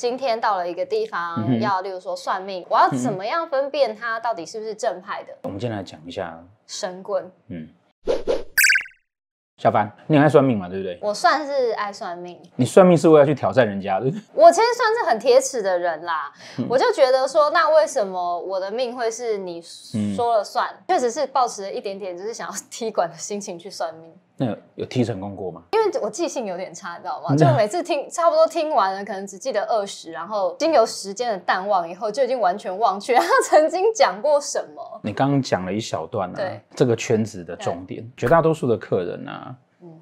今天到了一个地方，要例如说算命，我要怎么样分辨他到底是不是正派的？我们先来讲一下神棍。嗯，小凡，你很爱算命嘛，对不对？我算是爱算命。你算命是为了去挑战人家，对？我其实算是很铁齿的人啦，我就觉得说，那为什么我的命会是你说了算？确实是抱持了一点点，就是想要 踢馆的心情去算命。那有听成功过吗？因为我记性有点差，你知道吗？就每次听差不多听完了，可能只记得二十，然后经由时间的淡忘以后，就已经完全忘却他曾经讲过什么。你刚刚讲了一小段啊，这个圈子的重点，绝大多数的客人呢，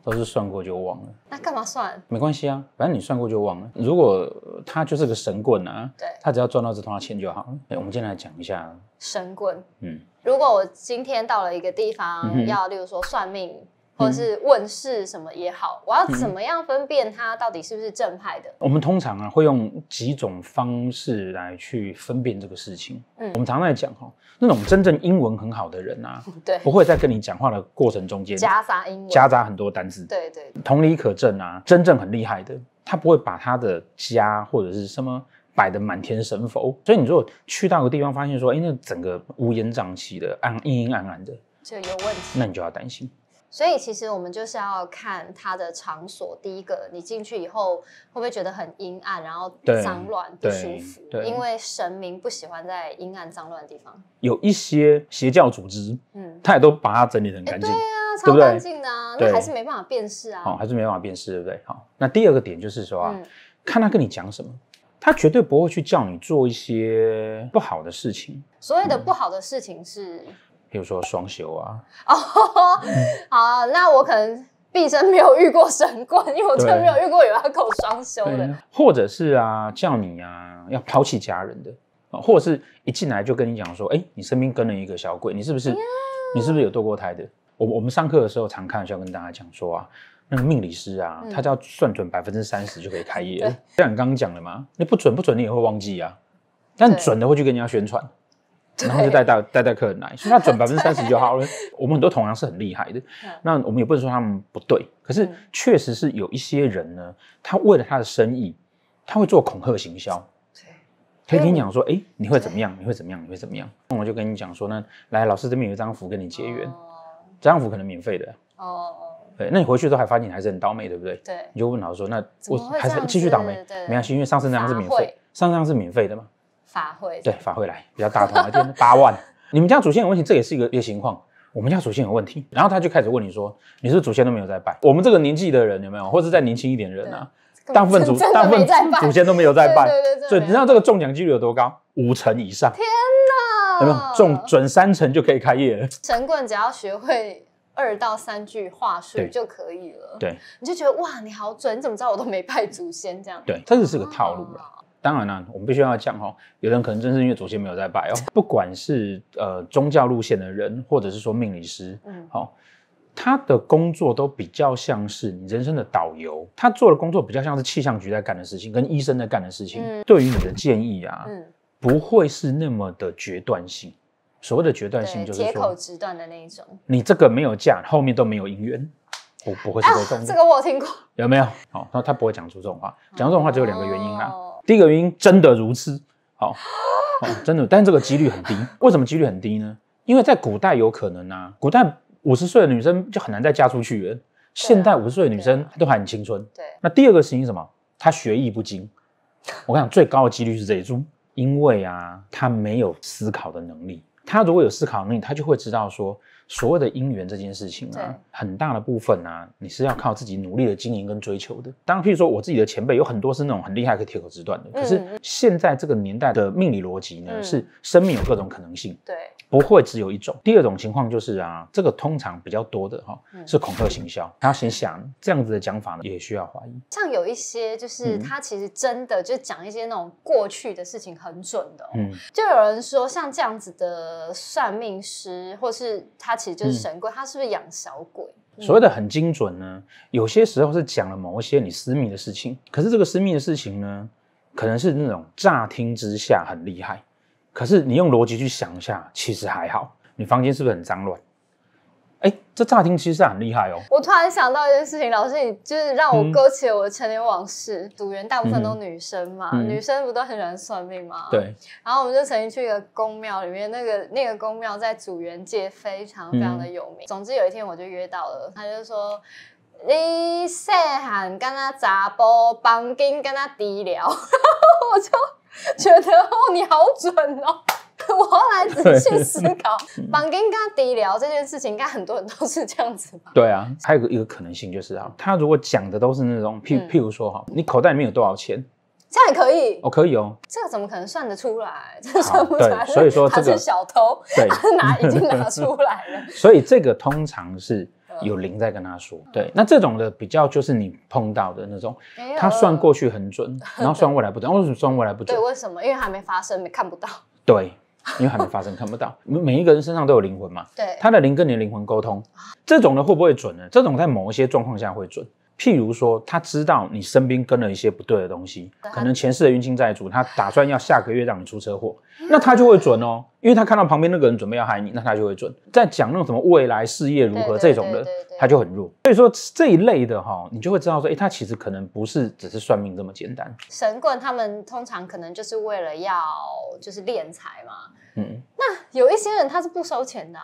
都是算过就忘了。那干嘛算？没关系啊，反正你算过就忘了。如果他就是个神棍啊，对，他只要赚到这的钱就好。哎，我们今天来讲一下神棍。嗯，如果我今天到了一个地方，要例如说算命。或是问事什么也好，我要怎么样分辨他到底是不是正派的？我们通常啊会用几种方式来去分辨这个事情。嗯，我们常常讲哦，那种真正英文很好的人啊，对，不会在跟你讲话的过程中间夹杂英文，夹杂很多单字。对对，同理可证啊，真正很厉害的，他不会把他的家或者是什么摆的满天神佛。所以你如果去到个地方，发现说，哎，那整个乌烟瘴气的，暗阴阴暗暗的，这有问题，那你就要担心。所以其实我们就是要看他的场所。第一个，你进去以后会不会觉得很阴暗，然后脏乱不舒服？因为神明不喜欢在阴暗脏乱的地方。有一些邪教组织，嗯，他也都把它整理的很干净，对啊，超干净的，那还是没办法辨识啊。好，还是没办法辨识，对不对？好，那第二个点就是说啊，看他跟你讲什么，他绝对不会去叫你做一些不好的事情。所谓的不好的事情是。比如说双休啊，哦，好，那我可能毕生没有遇过神棍，因为我真的没有遇过有要搞双休的，或者是啊叫你啊要抛弃家人的，或者是一进来就跟你讲说，哎，你身边跟了一个小鬼，你是不是你是不是有堕过胎的？我我们上课的时候常开玩笑跟大家讲说啊，那个命理师啊，他只要算准百分之三十就可以开业。像你刚刚讲的嘛，你不准不准你也会忘记啊，但准的会去跟人家宣传。然后就带带带带客人来，所以他准百分之三十就好了。我们很多同行是很厉害的，那我们也不能说他们不对，可是确实是有一些人呢，他为了他的生意，他会做恐吓行销，对，跟你讲说，哎，你会怎么样？你会怎么样？你会怎么样？那我就跟你讲说呢，来，老师这边有一张符跟你结缘，这张符可能免费的，哦哦，对，那你回去之后还发现你还是很倒霉，对不对？对，你就问老师说，那我还是继续倒霉，没关系，因为上次那张是免费，上次那张是免费的嘛。法会对法会来比较大头，一天八 万，你们家祖先有问题，这也是一个一个情况。我们家祖先有问题，然后他就开始问你说，你是祖先都没有在拜？我们这个年纪的人有没有，或者再年轻一点人啊？大部分祖大部分祖先都没有在拜，对对对。所以你知道这个中奖几率有多高？五成以上。天哪！有没有中准三成就可以开业了？神棍只要学会二到三句话术就可以了。对，你就觉得哇，你好准，你怎么知道我都没拜祖先这样？对，这的是个套路啊。当然呢，我们必须要讲哦，有人可能真是因为祖先没有在拜哦。不管是呃宗教路线的人，或者是说命理师，嗯，好，他的工作都比较像是你人生的导游，他做的工作比较像是气象局在干的事情，跟医生在干的事情。嗯，对于你的建议啊，嗯，不会是那么的决断性。所谓的决断性就是铁口直断的那一种。你这个没有嫁，后面都没有姻缘，我不会是这种。这个我听过，有没有？好，他他不会讲出这种话，讲这种话只有两个原因啦。第一个原因真的如此，好，哦，真的，但这个几率很低。为什么几率很低呢？因为在古代有可能啊，古代五十岁的女生就很难再嫁出去了。现代五十岁的女生都还很青春。对，那第二个原因什么？她学艺不精。我跟你讲，最高的几率是这一种，因为啊，她没有思考的能力。她如果有思考能力，她就会知道说。所谓的姻缘这件事情啊，很大的部分呢，你是要靠自己努力的经营跟追求的。当然，譬如说我自己的前辈有很多是那种很厉害可以铁口直断的，可是现在这个年代的命理逻辑呢，是生命有各种可能性，对，不会只有一种。第二种情况就是啊，这个通常比较多的哈，是恐吓行销。他先想这样子的讲法呢，也需要怀疑。像有一些就是他其实真的就讲一些那种过去的事情很准的，嗯，就有人说像这样子的算命师，或是他。其实就是神鬼，他是不是养小鬼？所谓的很精准呢，有些时候是讲了某一些你私密的事情，可是这个私密的事情呢，可能是那种乍听之下很厉害，可是你用逻辑去想一下，其实还好。你房间是不是很脏乱？哎，这乍听其实是很厉害哦。我突然想到一件事情，老师，你就是让我勾起了我的成年往事。组员大部分都是女生嘛，女生不都很喜欢算命吗？对。然后我们就曾经去一个公庙里面，那个那个公庙在组员界非常非常的有名。总之有一天我就约到了，他就说：“你细汉跟他砸波，帮丁跟他低聊。”我就觉得哦，你好准哦。我后来仔细思考，绑 定跟他聊这件事情，应该很多人都是这样子吧？对啊，还有个一个可能性就是啊，他如果讲的都是那种，譬譬如说哈，你口袋里面有多少钱，这样可以？哦，可以哦，这个怎么可能算得出来？这算不出来。所以说这个小偷对，拿 已经拿出来了。所以这个通常是有灵在跟他说。对，那这种的比较就是你碰到的那种，他算过去很准，然后算未来不准。为什么算未来不准？对，为什么？因为还没发生，没看不到。对。因为还没发生，看不到。每一个人身上都有灵魂嘛？对。他的灵跟你的灵魂沟通，这种呢会不会准呢？这种在某一些状况下会准。譬如说，他知道你身边跟了一些不对的东西，可能前世的冤亲债主，他打算要下个月让你出车祸，那他就会准哦，因为他看到旁边那个人准备要害你，那他就会准。在讲那种什么未来事业如何这种的，他就很弱。所以说这一类的哈，你就会知道说，哎，他其实可能不是只是算命这么简单。神棍他们通常可能就是为了要就是敛财嘛。嗯，那有一些人他是不收钱的。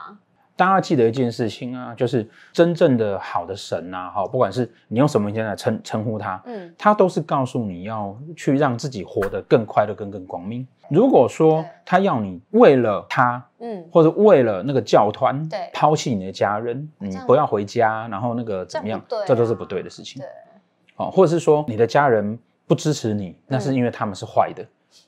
大家记得一件事情啊，就是真正的好的神呐，哈，不管是你用什么名字称称呼他，嗯，他都是告诉你要去让自己活得更快乐、更更光明。如果说他要你为了他，嗯，或者为了那个教团，对，抛弃你的家人，你不要回家，然后那个怎么样，这都是不对的事情，对，哦，或者是说你的家人不支持你，那是因为他们是坏的，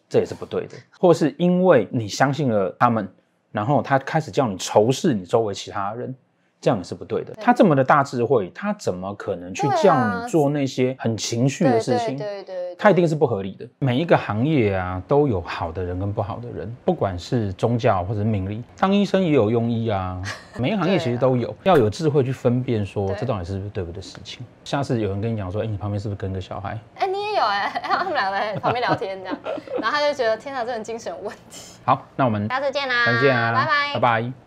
这也是不对的，或是因为你相信了他们。然后他开始叫你仇视你周围其他人，这样也是不对的。他这么的大智慧，他怎么可能去叫你做那些很情绪的事情？对对，他一定是不合理的。每一个行业啊，都有好的人跟不好的人，不管是宗教或者名利。当医生也有庸医啊，每一行业其实都有，要有智慧去分辨说这到底是对不对的事情。下次有人跟你讲说，哎，你旁边是不是跟个小孩？有哎，他们两个在旁边聊天这样，然后他就觉得天哪，这个人精神有问题。好，那我们下次见啦，再见啊，拜拜，拜拜。